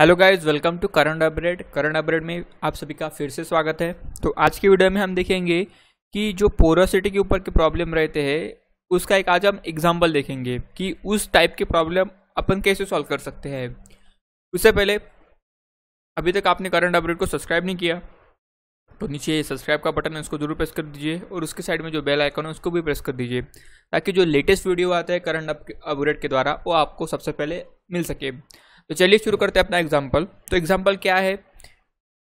hello guys welcome to current update current update में आप सभी का फिर से स्वागत है तो आज की वीडियो में हम देखेंगे कि जो पोरोसिटी के ऊपर के प्रॉब्लम रहते हैं उसका एक आज हम एग्जांपल देखेंगे कि उस टाइप के प्रॉब्लम अपन कैसे सॉल्व कर सकते हैं उससे पहले अभी तक आपने करंट अपडेट को सब्सक्राइब नहीं किया तो नीचे सब्सक्राइब का बटन है उसको जरूर प्रेस कर दीजिए और उसके साइड में जो बेल आइकन है उसको भी प्रेस कर दीजिए ताकि जो लेटेस्ट वीडियो आता है करंट अपडेट के द्वारा वो आपको सबसे पहले मिल सके तो चलिए शुरू करते हैं अपना एग्जाम्पल तो एग्जाम्पल क्या है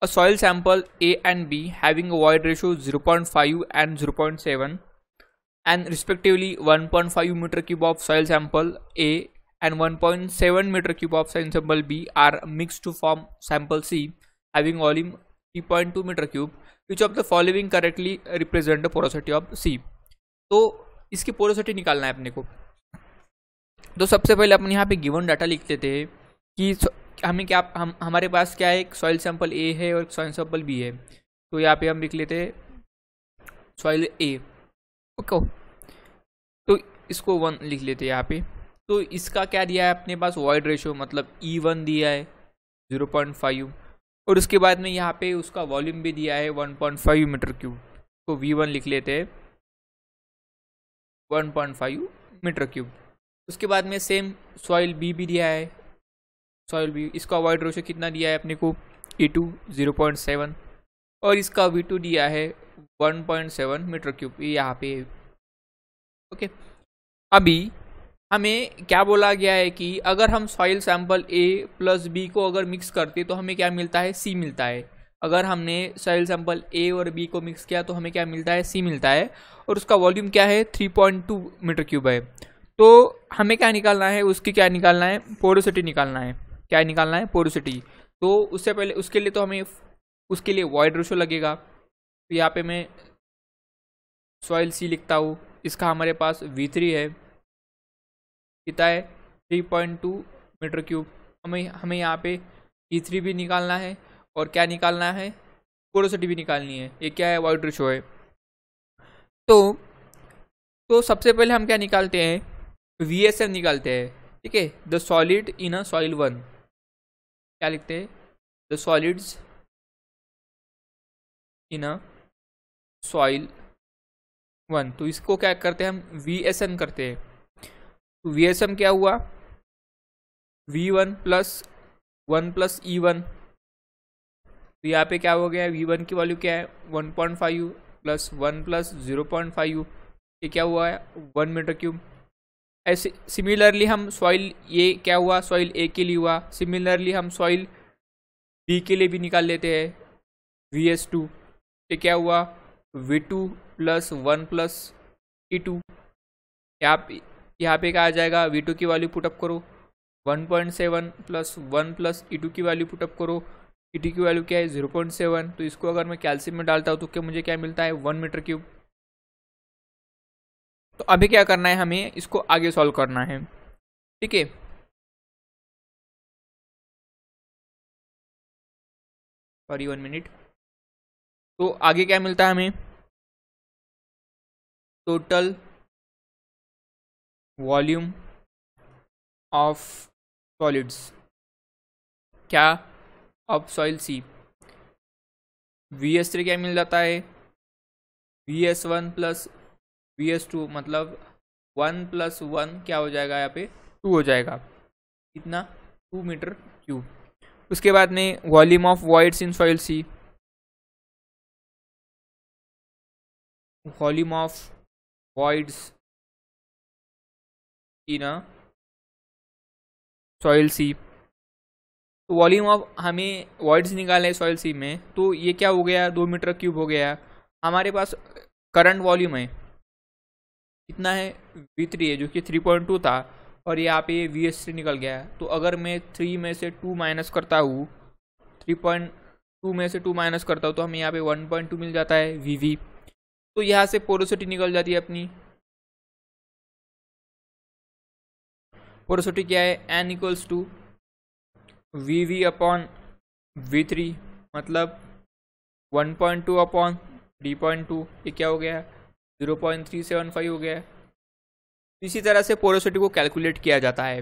a soil sample A and B having a void ratio zero point five and zero point seven and respectively one point five metre cube of soil sample A and one point seven metre cube of soil sample B are mix to form sample C having volume three point two metre cube which of the following correctly represent the porosity of C तो इसकी porosity निकालना है अपने को तो सबसे पहले अपन यहाँ पे गिवन डाटा लिख लेते हैं कि हमें क्या हम हमारे पास क्या है एक सॉइल सैंपल ए है और एक सॉइल सैंपल बी है तो यहाँ पे हम लिख लेते हैं सॉइल ए ओके तो इसको वन लिख लेते यहाँ पे तो इसका क्या दिया है अपने पास वाइड रेशो मतलब ई e वन दिया है ज़ीरो पॉइंट फाइव और उसके बाद में यहाँ पे उसका वॉल्यूम भी दिया है one point five metre cube तो वी वन लिख लेते हैं one point five metre cube उसके बाद में सेम सॉइल बी भी दिया है सॉइल बी इसका वाइड रोशो कितना दिया है अपने को e two zero point seven और इसका वी टू दिया है one point seven metre cube यहाँ पे ओके अभी हमें क्या बोला गया है कि अगर हम soil sample A plus B को अगर मिक्स करते तो हमें क्या मिलता है सी मिलता है अगर हमने सॉइल सैंपल ए और बी को मिक्स किया तो हमें क्या मिलता है सी मिलता है और उसका वॉल्यूम क्या है three point two metre cube है तो हमें क्या निकालना है उसकी क्या निकालना है पोरोसिटी निकालना है क्या निकालना है पोरोसिटी तो उससे पहले उसके लिए तो हमें उसके लिए वॉइड रेशो लगेगा तो यहाँ पे मैं सॉइल सी लिखता हूँ इसका हमारे पास वी थ्री है कितना है three point two metre cube हमें हमें यहाँ पे ई e थ्री भी निकालना है और क्या निकालना है पोरोसिटी भी निकालनी है ये क्या है वॉइड रेशो है तो तो सबसे पहले हम क्या निकालते हैं वी एस एम निकालते हैं ठीक है the solid in a soil one क्या लिखते हैं the solids in a soil one तो इसको क्या करते हैं हम वी एस एम करते हैं तो वी एस एम क्या हुआ V one plus one plus e one तो यहाँ पे क्या हो गया वी वन की वैल्यू क्या है one point five plus one plus zero point five ये क्या हुआ है वन मीटर क्यूब ऐसे सिमिलरली हम सॉइल ये क्या हुआ सॉइल ए के लिए हुआ सिमिलरली हम सॉइल बी के लिए भी निकाल लेते हैं वी एस टू तो क्या हुआ V two plus one plus e two यहाँ पे यहाँ पे क्या आ जाएगा वी टू की वैल्यू पुटअप करो one point seven plus one plus e two की वैल्यू पुटअप करो ई e टू की वैल्यू क्या है जीरो पॉइंट सेवन तो इसको अगर मैं कैल्शियम में डालता हूँ तो क्या मुझे क्या मिलता है वन मीटर क्यूब तो अभी क्या करना है हमें इसको आगे सॉल्व करना है ठीक है सॉरी वन मिनट तो आगे क्या मिलता है हमें टोटल वॉल्यूम ऑफ सॉलिड्स क्या of soil C V S three क्या मिल जाता है V S one plus V S two मतलब वन प्लस वन क्या हो जाएगा यहाँ पे टू हो जाएगा कितना टू मीटर क्यूब उसके बाद में volume of voids in soil C volume of voids in soil C तो वॉल्यूम ऑफ हमें वॉइड्स निकाले सॉइल सी में तो ये क्या हो गया दो मीटर क्यूब हो गया हमारे पास करंट वॉल्यूम है इतना है वी थ्री है जो कि थ्री पॉइंट टू था और यहाँ पे वी एस थ्री निकल गया है तो अगर मैं थ्री में से टू माइनस करता हूँ थ्री पॉइंट टू में से टू माइनस करता हूँ तो हमें यहाँ पे वन पॉइंट टू मिल जाता है वी वी तो यहाँ से पोरोसिटी निकल जाती है अपनी पोरोसिटी क्या है n equals to V V upon V three मतलब one point two upon three point two ये क्या हो गया है zero point three seven five हो गया है इसी तरह से पोरोसिटी को कैलकुलेट किया जाता है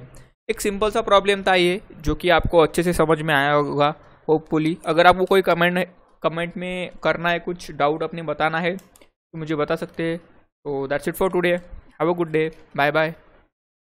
एक सिंपल सा प्रॉब्लम था ये जो कि आपको अच्छे से समझ में आया होगा होपफुली अगर आपको कोई कमेंट कमेंट में करना है कुछ डाउट अपने बताना है तो मुझे बता सकते हैं तो that's it for today have a good day bye bye